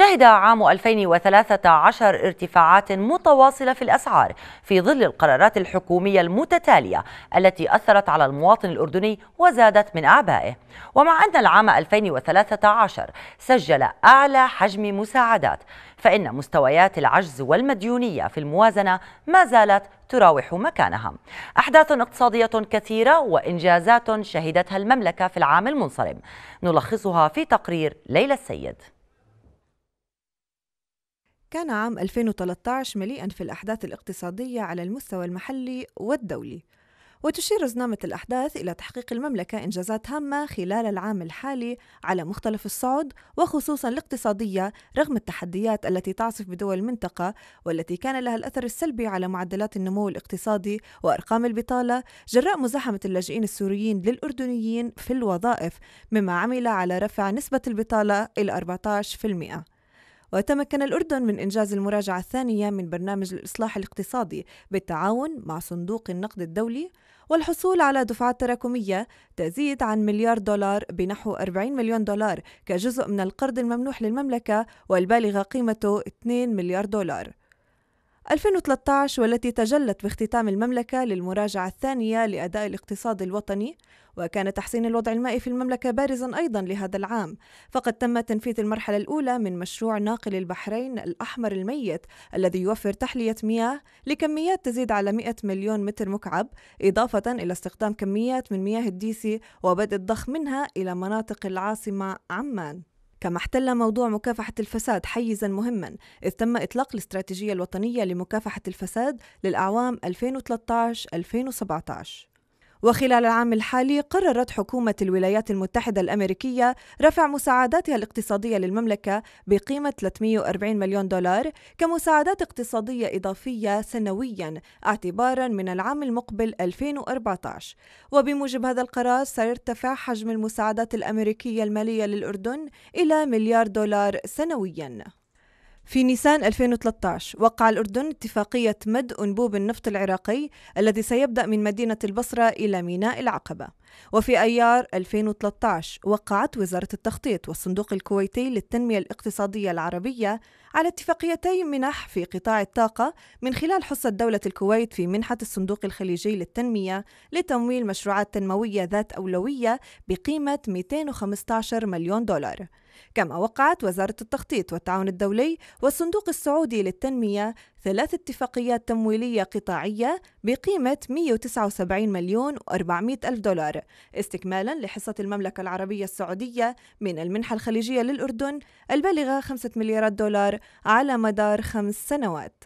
شهد عام 2013 ارتفاعات متواصلة في الأسعار في ظل القرارات الحكومية المتتالية التي أثرت على المواطن الأردني وزادت من أعبائه ومع أن العام 2013 سجل أعلى حجم مساعدات فإن مستويات العجز والمديونية في الموازنة ما زالت تراوح مكانها أحداث اقتصادية كثيرة وإنجازات شهدتها المملكة في العام المنصرم نلخصها في تقرير ليلى السيد كان عام 2013 مليئا في الأحداث الاقتصادية على المستوى المحلي والدولي وتشير زنامة الأحداث إلى تحقيق المملكة إنجازات هامة خلال العام الحالي على مختلف الصعد وخصوصا الاقتصادية رغم التحديات التي تعصف بدول المنطقة والتي كان لها الأثر السلبي على معدلات النمو الاقتصادي وأرقام البطالة جراء مزاحمة اللاجئين السوريين للأردنيين في الوظائف مما عمل على رفع نسبة البطالة إلى 14%. وتمكن الأردن من إنجاز المراجعة الثانية من برنامج الإصلاح الاقتصادي بالتعاون مع صندوق النقد الدولي والحصول على دفعات تراكمية تزيد عن مليار دولار بنحو 40 مليون دولار كجزء من القرض الممنوح للمملكة والبالغة قيمته 2 مليار دولار 2013 والتي تجلت باختتام المملكة للمراجعة الثانية لأداء الاقتصاد الوطني وكان تحسين الوضع المائي في المملكة بارزا أيضا لهذا العام فقد تم تنفيذ المرحلة الأولى من مشروع ناقل البحرين الأحمر الميت الذي يوفر تحلية مياه لكميات تزيد على 100 مليون متر مكعب إضافة إلى استخدام كميات من مياه الديسي وبدء الضخ منها إلى مناطق العاصمة عمان كما احتل موضوع مكافحة الفساد حيزا مهما إذ تم إطلاق الاستراتيجية الوطنية لمكافحة الفساد للأعوام 2013-2017 وخلال العام الحالي قررت حكومة الولايات المتحدة الأمريكية رفع مساعداتها الاقتصادية للمملكة بقيمة 340 مليون دولار كمساعدات اقتصادية إضافية سنويا اعتبارا من العام المقبل 2014 وبموجب هذا القرار سيرتفع حجم المساعدات الأمريكية المالية للأردن إلى مليار دولار سنويا في نيسان 2013 وقع الأردن اتفاقية مد أنبوب النفط العراقي الذي سيبدأ من مدينة البصرة إلى ميناء العقبة وفي أيار 2013 وقعت وزارة التخطيط والصندوق الكويتي للتنمية الاقتصادية العربية على اتفاقيتي منح في قطاع الطاقة من خلال حصة دولة الكويت في منحة الصندوق الخليجي للتنمية لتمويل مشروعات تنموية ذات أولوية بقيمة 215 مليون دولار. كما وقعت وزارة التخطيط والتعاون الدولي والصندوق السعودي للتنمية ثلاث اتفاقيات تمويلية قطاعية بقيمة 179 مليون و400 ألف دولار استكمالا لحصة المملكة العربية السعودية من المنحة الخليجية للأردن البالغة 5 مليارات دولار على مدار خمس سنوات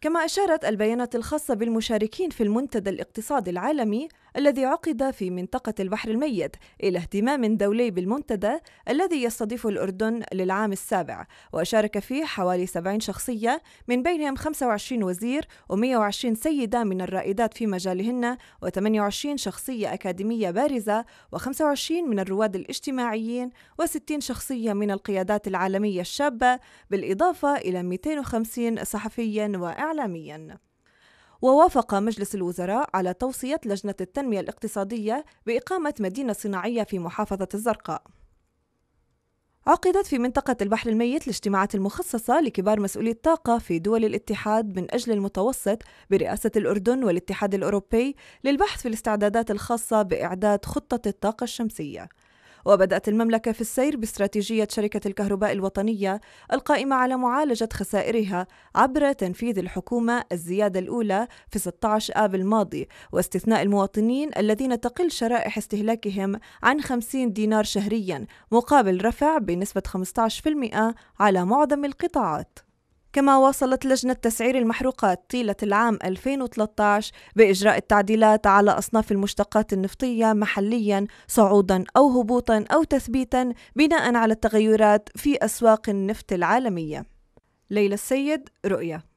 كما أشارت البيانات الخاصة بالمشاركين في المنتدى الاقتصادي العالمي الذي عقد في منطقة البحر الميت إلى اهتمام دولي بالمنتدى الذي يستضيف الأردن للعام السابع وشارك فيه حوالي 70 شخصية من بينهم 25 وزير و120 سيدة من الرائدات في مجالهن و28 شخصية أكاديمية بارزة و25 من الرواد الاجتماعيين و60 شخصية من القيادات العالمية الشابة بالإضافة إلى 250 صحفيا وإعلاميا ووافق مجلس الوزراء على توصية لجنة التنمية الاقتصادية بإقامة مدينة صناعية في محافظة الزرقاء عقدت في منطقة البحر الميت الاجتماعات المخصصة لكبار مسؤولي الطاقة في دول الاتحاد من أجل المتوسط برئاسة الأردن والاتحاد الأوروبي للبحث في الاستعدادات الخاصة بإعداد خطة الطاقة الشمسية وبدأت المملكة في السير باستراتيجية شركة الكهرباء الوطنية القائمة على معالجة خسائرها عبر تنفيذ الحكومة الزيادة الأولى في 16 آب الماضي واستثناء المواطنين الذين تقل شرائح استهلاكهم عن 50 دينار شهريا مقابل رفع بنسبة 15% على معظم القطاعات كما واصلت لجنة تسعير المحروقات طيلة العام 2013 بإجراء التعديلات على أصناف المشتقات النفطية محليا صعودا أو هبوطا أو تثبيتا بناء على التغيرات في أسواق النفط العالمية ليلى السيد رؤيا